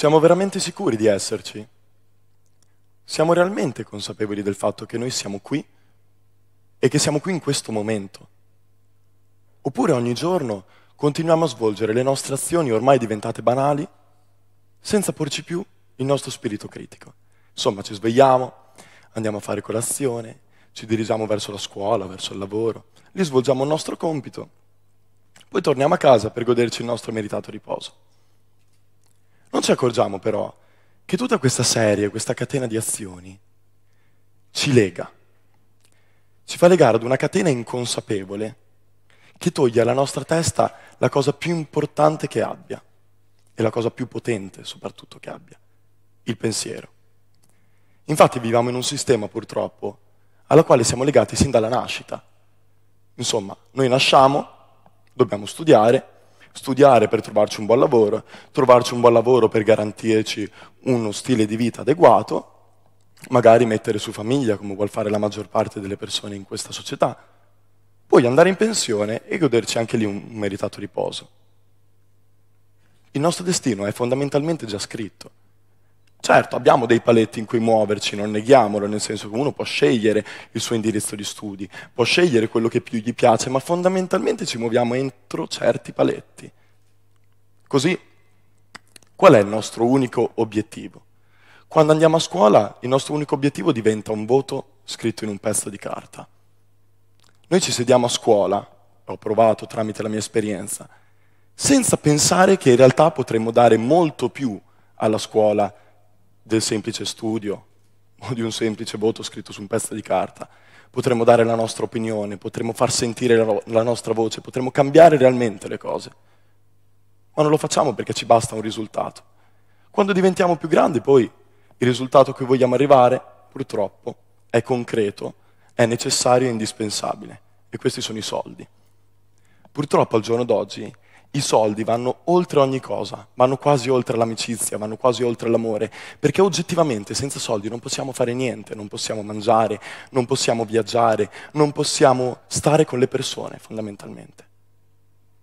Siamo veramente sicuri di esserci? Siamo realmente consapevoli del fatto che noi siamo qui e che siamo qui in questo momento? Oppure ogni giorno continuiamo a svolgere le nostre azioni ormai diventate banali senza porci più il nostro spirito critico? Insomma, ci svegliamo, andiamo a fare colazione, ci dirigiamo verso la scuola, verso il lavoro, lì svolgiamo il nostro compito, poi torniamo a casa per goderci il nostro meritato riposo. Non ci accorgiamo però che tutta questa serie, questa catena di azioni ci lega, ci fa legare ad una catena inconsapevole che toglie alla nostra testa la cosa più importante che abbia e la cosa più potente soprattutto che abbia, il pensiero. Infatti viviamo in un sistema purtroppo alla quale siamo legati sin dalla nascita. Insomma, noi nasciamo, dobbiamo studiare, studiare per trovarci un buon lavoro, trovarci un buon lavoro per garantirci uno stile di vita adeguato, magari mettere su famiglia, come vuol fare la maggior parte delle persone in questa società, poi andare in pensione e goderci anche lì un meritato riposo. Il nostro destino è fondamentalmente già scritto. Certo, abbiamo dei paletti in cui muoverci, non neghiamolo, nel senso che uno può scegliere il suo indirizzo di studi, può scegliere quello che più gli piace, ma fondamentalmente ci muoviamo entro certi paletti. Così, qual è il nostro unico obiettivo? Quando andiamo a scuola, il nostro unico obiettivo diventa un voto scritto in un pezzo di carta. Noi ci sediamo a scuola, ho provato tramite la mia esperienza, senza pensare che in realtà potremmo dare molto più alla scuola del semplice studio o di un semplice voto scritto su un pezzo di carta. Potremmo dare la nostra opinione, potremmo far sentire la, nostra voce, potremmo cambiare realmente le cose. Ma non lo facciamo perché ci basta un risultato. Quando diventiamo più grandi, poi, il risultato che vogliamo arrivare, purtroppo, è concreto, è necessario e indispensabile. E questi sono i soldi. Purtroppo al giorno d'oggi i soldi vanno oltre ogni cosa, vanno quasi oltre l'amicizia, vanno quasi oltre l'amore, perché oggettivamente senza soldi non possiamo fare niente, non possiamo mangiare, non possiamo viaggiare, non possiamo stare con le persone fondamentalmente.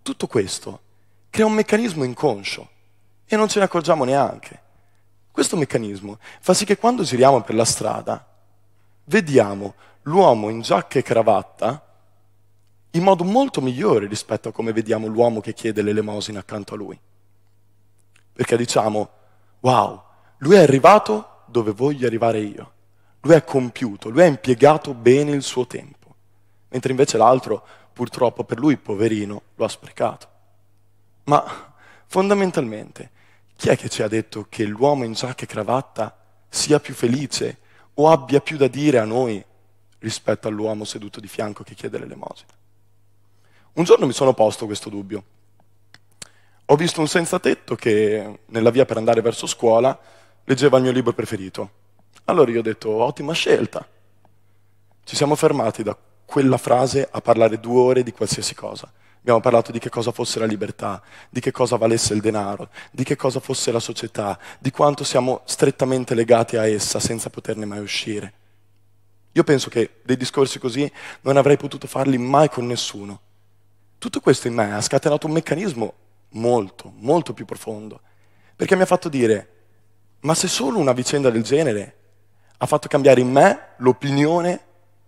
Tutto questo crea un meccanismo inconscio e non ce ne accorgiamo neanche. Questo meccanismo fa sì che quando giriamo per la strada vediamo l'uomo in giacca e cravatta in modo molto migliore rispetto a come vediamo l'uomo che chiede l'elemosina accanto a lui. Perché diciamo, wow, lui è arrivato dove voglio arrivare io, lui è compiuto, lui ha impiegato bene il suo tempo, mentre invece l'altro, purtroppo per lui, poverino, lo ha sprecato. Ma fondamentalmente, chi è che ci ha detto che l'uomo in giacca e cravatta sia più felice o abbia più da dire a noi rispetto all'uomo seduto di fianco che chiede l'elemosina? Un giorno mi sono posto questo dubbio. Ho visto un senza tetto che nella via per andare verso scuola leggeva il mio libro preferito. Allora io ho detto, ottima scelta. Ci siamo fermati da quella frase a parlare due ore di qualsiasi cosa. Abbiamo parlato di che cosa fosse la libertà, di che cosa valesse il denaro, di che cosa fosse la società, di quanto siamo strettamente legati a essa senza poterne mai uscire. Io penso che dei discorsi così non avrei potuto farli mai con nessuno, tutto questo in me ha scatenato un meccanismo molto, molto più profondo, perché mi ha fatto dire, ma se solo una vicenda del genere ha fatto cambiare in me l'opinione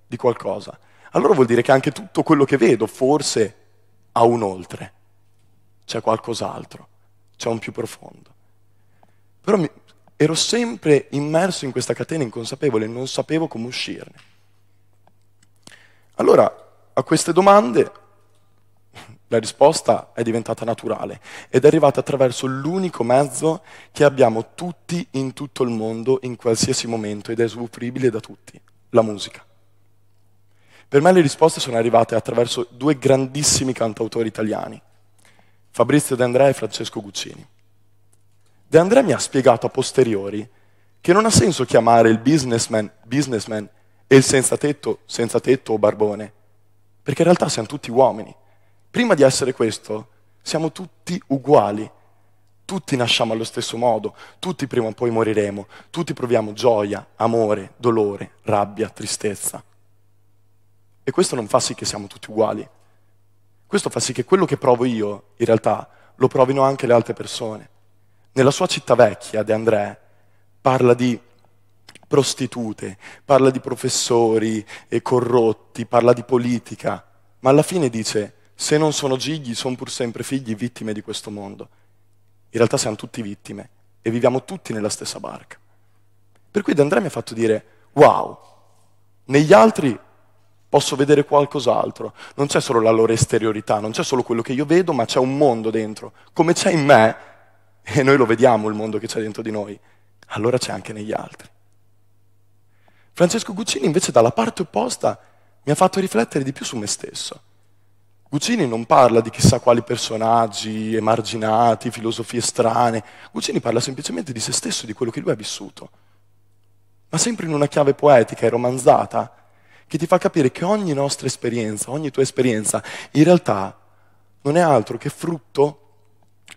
di qualcosa, allora vuol dire che anche tutto quello che vedo forse ha un oltre, c'è qualcos'altro, c'è un più profondo. Però mi, ero sempre immerso in questa catena inconsapevole, non sapevo come uscirne. Allora, a queste domande la risposta è diventata naturale ed è arrivata attraverso l'unico mezzo che abbiamo tutti in tutto il mondo, in qualsiasi momento, ed è svupribile da tutti, la musica. Per me le risposte sono arrivate attraverso due grandissimi cantautori italiani, Fabrizio De Andrea e Francesco Guccini. De Andrea mi ha spiegato a posteriori che non ha senso chiamare il businessman businessman e il senza tetto senza tetto o barbone, perché in realtà siamo tutti uomini prima di essere questo, siamo tutti uguali. Tutti nasciamo allo stesso modo, tutti prima o poi moriremo, tutti proviamo gioia, amore, dolore, rabbia, tristezza. E questo non fa sì che siamo tutti uguali. Questo fa sì che quello che provo io, in realtà, lo provino anche le altre persone. Nella sua città vecchia, De André parla di prostitute, parla di professori corrotti, parla di politica, ma alla fine dice se non sono gigli, sono pur sempre figli vittime di questo mondo. In realtà siamo tutti vittime e viviamo tutti nella stessa barca. Per cui D'Andrea mi ha fatto dire, wow, negli altri posso vedere qualcos'altro. Non c'è solo la loro esteriorità, non c'è solo quello che io vedo, ma c'è un mondo dentro, come c'è in me, e noi lo vediamo il mondo che c'è dentro di noi, allora c'è anche negli altri. Francesco Guccini invece dalla parte opposta mi ha fatto riflettere di più su me stesso Guccini non parla di chissà quali personaggi emarginati, filosofie strane. Guccini parla semplicemente di se stesso, di quello che lui ha vissuto. Ma sempre in una chiave poetica e romanzata che ti fa capire che ogni nostra esperienza, ogni tua esperienza, in realtà non è altro che frutto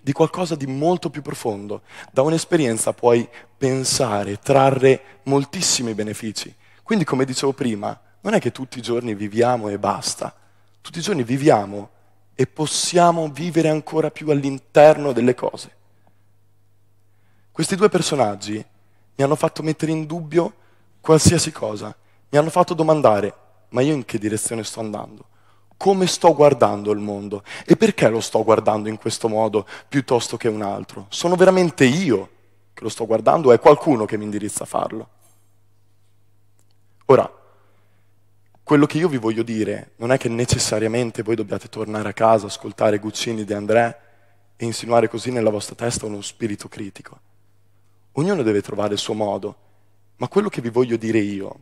di qualcosa di molto più profondo. Da un'esperienza puoi pensare, trarre moltissimi benefici. Quindi, come dicevo prima, non è che tutti i giorni viviamo e basta tutti i giorni viviamo e possiamo vivere ancora più all'interno delle cose. Questi due personaggi mi hanno fatto mettere in dubbio qualsiasi cosa, mi hanno fatto domandare, ma io in che direzione sto andando? Come sto guardando il mondo? E perché lo sto guardando in questo modo piuttosto che un altro? Sono veramente io che lo sto guardando o è qualcuno che mi indirizza a farlo? Ora, quello che io vi voglio dire non è che necessariamente voi dobbiate tornare a casa, ascoltare Guccini di André e insinuare così nella vostra testa uno spirito critico. Ognuno deve trovare il suo modo, ma quello che vi voglio dire io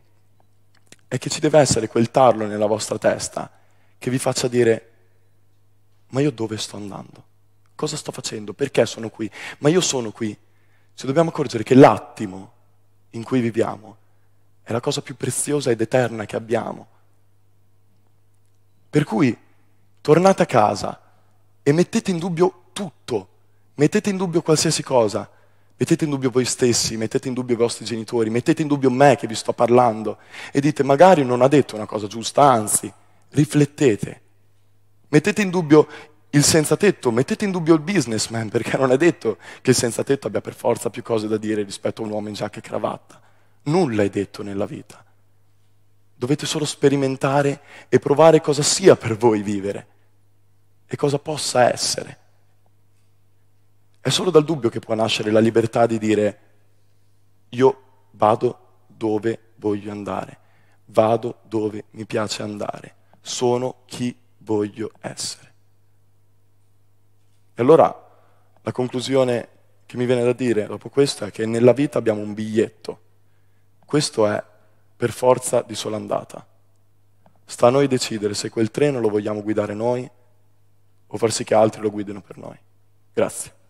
è che ci deve essere quel tarlo nella vostra testa che vi faccia dire ma io dove sto andando? Cosa sto facendo? Perché sono qui? Ma io sono qui. Ci dobbiamo accorgere che l'attimo in cui viviamo è la cosa più preziosa ed eterna che abbiamo. Per cui tornate a casa e mettete in dubbio tutto, mettete in dubbio qualsiasi cosa, mettete in dubbio voi stessi, mettete in dubbio i vostri genitori, mettete in dubbio me che vi sto parlando e dite magari non ha detto una cosa giusta, anzi, riflettete. Mettete in dubbio il senza tetto, mettete in dubbio il businessman, perché non è detto che il senza tetto abbia per forza più cose da dire rispetto a un uomo in giacca e cravatta. Nulla è detto nella vita. Dovete solo sperimentare e provare cosa sia per voi vivere e cosa possa essere. È solo dal dubbio che può nascere la libertà di dire io vado dove voglio andare, vado dove mi piace andare, sono chi voglio essere. E allora la conclusione che mi viene da dire dopo questo è che nella vita abbiamo un biglietto. Questo è per forza di sola andata. Sta a noi decidere se quel treno lo vogliamo guidare noi o far sì che altri lo guidino per noi. Grazie.